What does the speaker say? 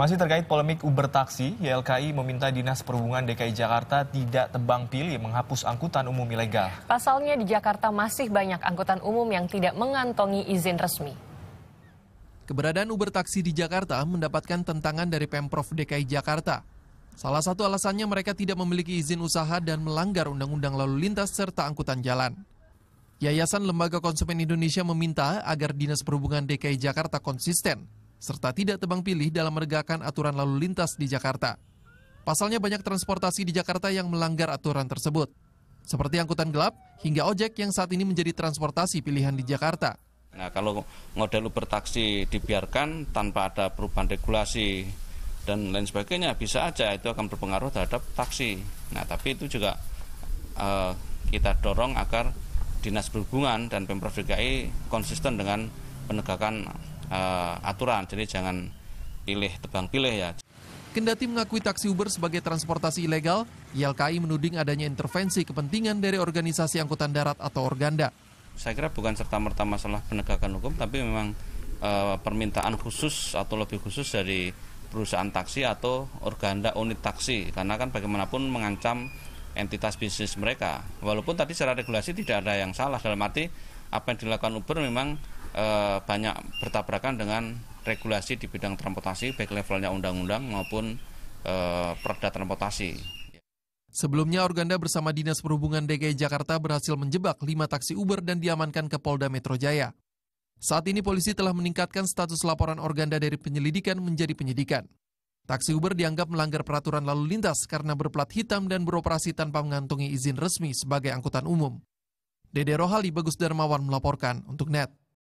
Masih terkait polemik Uber Taksi, YLKI meminta Dinas Perhubungan DKI Jakarta tidak tebang pilih menghapus angkutan umum ilegal. Pasalnya di Jakarta masih banyak angkutan umum yang tidak mengantongi izin resmi. Keberadaan Uber Taksi di Jakarta mendapatkan tentangan dari Pemprov DKI Jakarta. Salah satu alasannya mereka tidak memiliki izin usaha dan melanggar undang-undang lalu lintas serta angkutan jalan. Yayasan Lembaga Konsumen Indonesia meminta agar Dinas Perhubungan DKI Jakarta konsisten serta tidak tebang pilih dalam menegakkan aturan lalu lintas di Jakarta. Pasalnya banyak transportasi di Jakarta yang melanggar aturan tersebut, seperti angkutan gelap hingga ojek yang saat ini menjadi transportasi pilihan di Jakarta. Nah, kalau model Uber taksi dibiarkan tanpa ada perubahan regulasi dan lain sebagainya, bisa aja itu akan berpengaruh terhadap taksi. Nah, tapi itu juga eh, kita dorong agar dinas berhubungan dan Pemprov DKI konsisten dengan penegakan uh, aturan. Jadi jangan pilih tebang pilih ya. Kendati mengakui taksi Uber sebagai transportasi ilegal, YLKI menuding adanya intervensi kepentingan dari organisasi angkutan darat atau Organda. Saya kira bukan serta-merta masalah penegakan hukum, tapi memang e, permintaan khusus atau lebih khusus dari perusahaan taksi atau Organda unit taksi, karena kan bagaimanapun mengancam entitas bisnis mereka. Walaupun tadi secara regulasi tidak ada yang salah, dalam arti apa yang dilakukan Uber memang Eh, banyak bertabrakan dengan regulasi di bidang transportasi baik levelnya undang-undang maupun eh, perda transportasi. Sebelumnya, Organda bersama Dinas Perhubungan DKI Jakarta berhasil menjebak lima taksi Uber dan diamankan ke Polda Metro Jaya. Saat ini polisi telah meningkatkan status laporan Organda dari penyelidikan menjadi penyidikan. Taksi Uber dianggap melanggar peraturan lalu lintas karena berplat hitam dan beroperasi tanpa mengantungi izin resmi sebagai angkutan umum. Dede Rohali Bagus Darmawan melaporkan untuk NET.